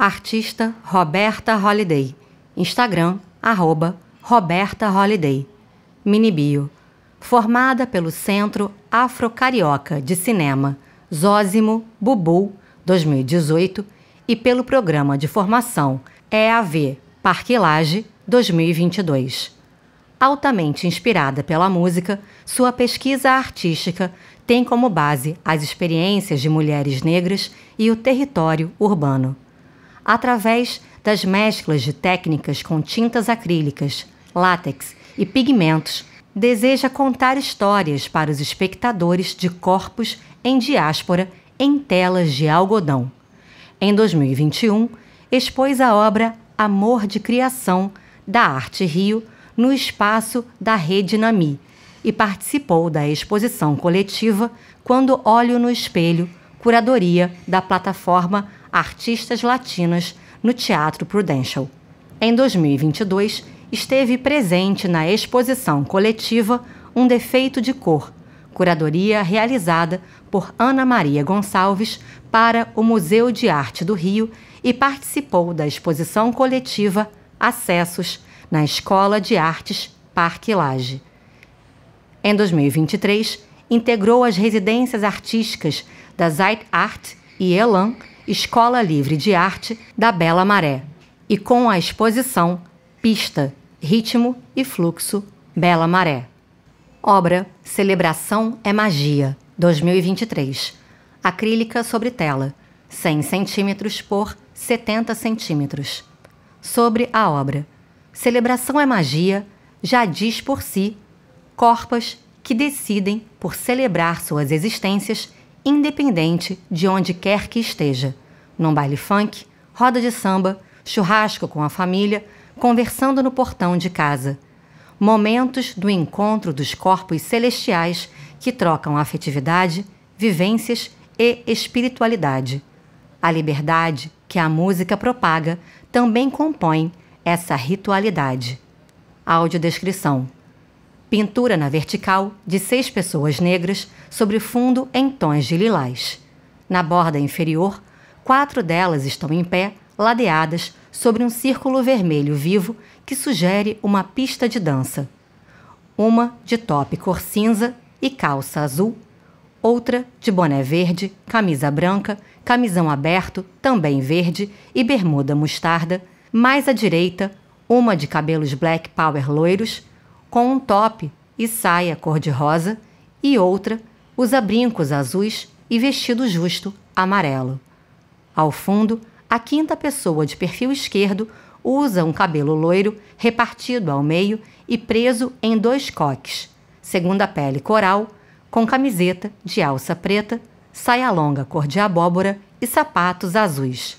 Artista Roberta Holiday. Instagram, arroba Roberta Holiday. bio. Formada pelo Centro Afrocarioca de Cinema, Zózimo Bubu, 2018, e pelo Programa de Formação EAV Parquilage, 2022. Altamente inspirada pela música, sua pesquisa artística tem como base as experiências de mulheres negras e o território urbano através das mesclas de técnicas com tintas acrílicas, látex e pigmentos, deseja contar histórias para os espectadores de corpos em diáspora em telas de algodão. Em 2021, expôs a obra Amor de Criação da Arte Rio no espaço da Rede Nami e participou da exposição coletiva Quando Olho no Espelho, curadoria da plataforma artistas latinas no Teatro Prudential. Em 2022, esteve presente na exposição coletiva Um Defeito de Cor, curadoria realizada por Ana Maria Gonçalves para o Museu de Arte do Rio e participou da exposição coletiva Acessos na Escola de Artes Parque Lage. Em 2023, integrou as residências artísticas da Zeit Art e Elan Escola Livre de Arte da Bela Maré, e com a exposição Pista, Ritmo e Fluxo Bela Maré. Obra Celebração é Magia, 2023. Acrílica sobre tela, 100 cm por 70 cm. Sobre a obra Celebração é Magia já diz por si corpos que decidem, por celebrar suas existências, independente de onde quer que esteja. Num baile funk, roda de samba, churrasco com a família, conversando no portão de casa. Momentos do encontro dos corpos celestiais que trocam afetividade, vivências e espiritualidade. A liberdade que a música propaga também compõe essa ritualidade. Audiodescrição Pintura na vertical de seis pessoas negras sobre fundo em tons de lilás. Na borda inferior, quatro delas estão em pé, ladeadas sobre um círculo vermelho vivo que sugere uma pista de dança. Uma de top cor cinza e calça azul, outra de boné verde, camisa branca, camisão aberto, também verde e bermuda mostarda, mais à direita, uma de cabelos black power loiros com um top e saia cor-de-rosa e outra usa brincos azuis e vestido justo amarelo. Ao fundo, a quinta pessoa de perfil esquerdo usa um cabelo loiro repartido ao meio e preso em dois coques, segunda pele coral, com camiseta de alça preta, saia longa cor de abóbora e sapatos azuis.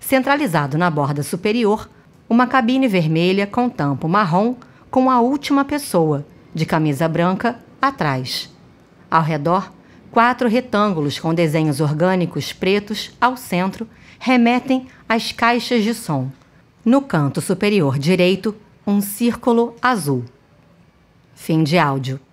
Centralizado na borda superior, uma cabine vermelha com tampo marrom com a última pessoa, de camisa branca, atrás. Ao redor, quatro retângulos com desenhos orgânicos pretos ao centro remetem às caixas de som. No canto superior direito, um círculo azul. Fim de áudio.